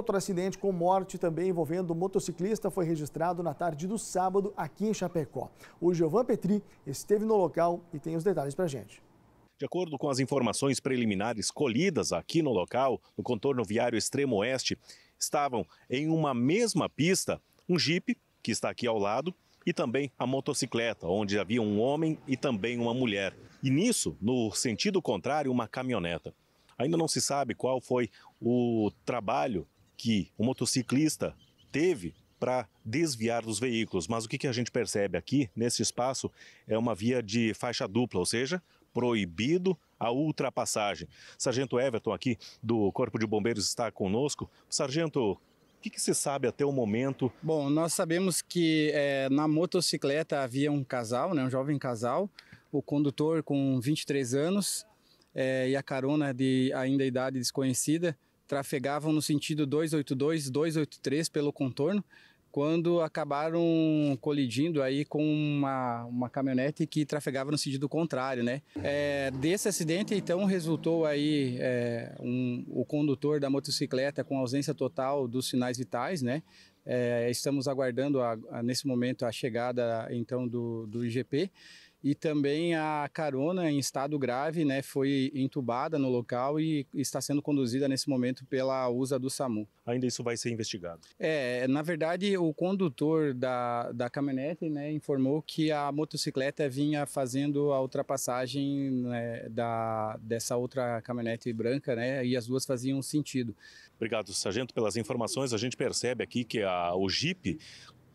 Outro acidente com morte também envolvendo motociclista foi registrado na tarde do sábado aqui em Chapecó. O Giovan Petri esteve no local e tem os detalhes para gente. De acordo com as informações preliminares colhidas aqui no local, no contorno viário extremo oeste, estavam em uma mesma pista um Jeep que está aqui ao lado e também a motocicleta, onde havia um homem e também uma mulher. E nisso, no sentido contrário, uma caminhoneta. Ainda não se sabe qual foi o trabalho que o motociclista teve para desviar dos veículos. Mas o que, que a gente percebe aqui, nesse espaço, é uma via de faixa dupla, ou seja, proibido a ultrapassagem. Sargento Everton, aqui do Corpo de Bombeiros, está conosco. Sargento, o que, que, se sabe até o momento? Bom, nós sabemos que é, na motocicleta havia um casal, né, um jovem casal, o condutor com 23 anos é, e a carona de ainda idade desconhecida trafegavam no sentido 282, 283 pelo contorno, quando acabaram colidindo aí com uma, uma caminhonete que trafegava no sentido contrário, né? É, desse acidente, então, resultou aí é, um, o condutor da motocicleta com ausência total dos sinais vitais, né? É, estamos aguardando a, a, nesse momento a chegada, então, do, do IGP e também a carona em estado grave né, foi entubada no local e está sendo conduzida nesse momento pela USA do SAMU. Ainda isso vai ser investigado? É, na verdade, o condutor da, da caminhonete né, informou que a motocicleta vinha fazendo a ultrapassagem né, da, dessa outra caminhonete branca né, e as duas faziam sentido. Obrigado, sargento, pelas informações. A gente percebe aqui que a, o Jeep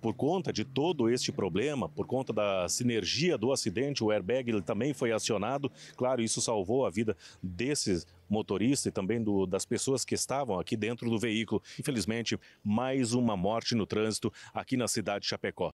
por conta de todo este problema, por conta da sinergia do acidente, o airbag ele também foi acionado. Claro, isso salvou a vida desses motorista e também do, das pessoas que estavam aqui dentro do veículo. Infelizmente, mais uma morte no trânsito aqui na cidade de Chapecó.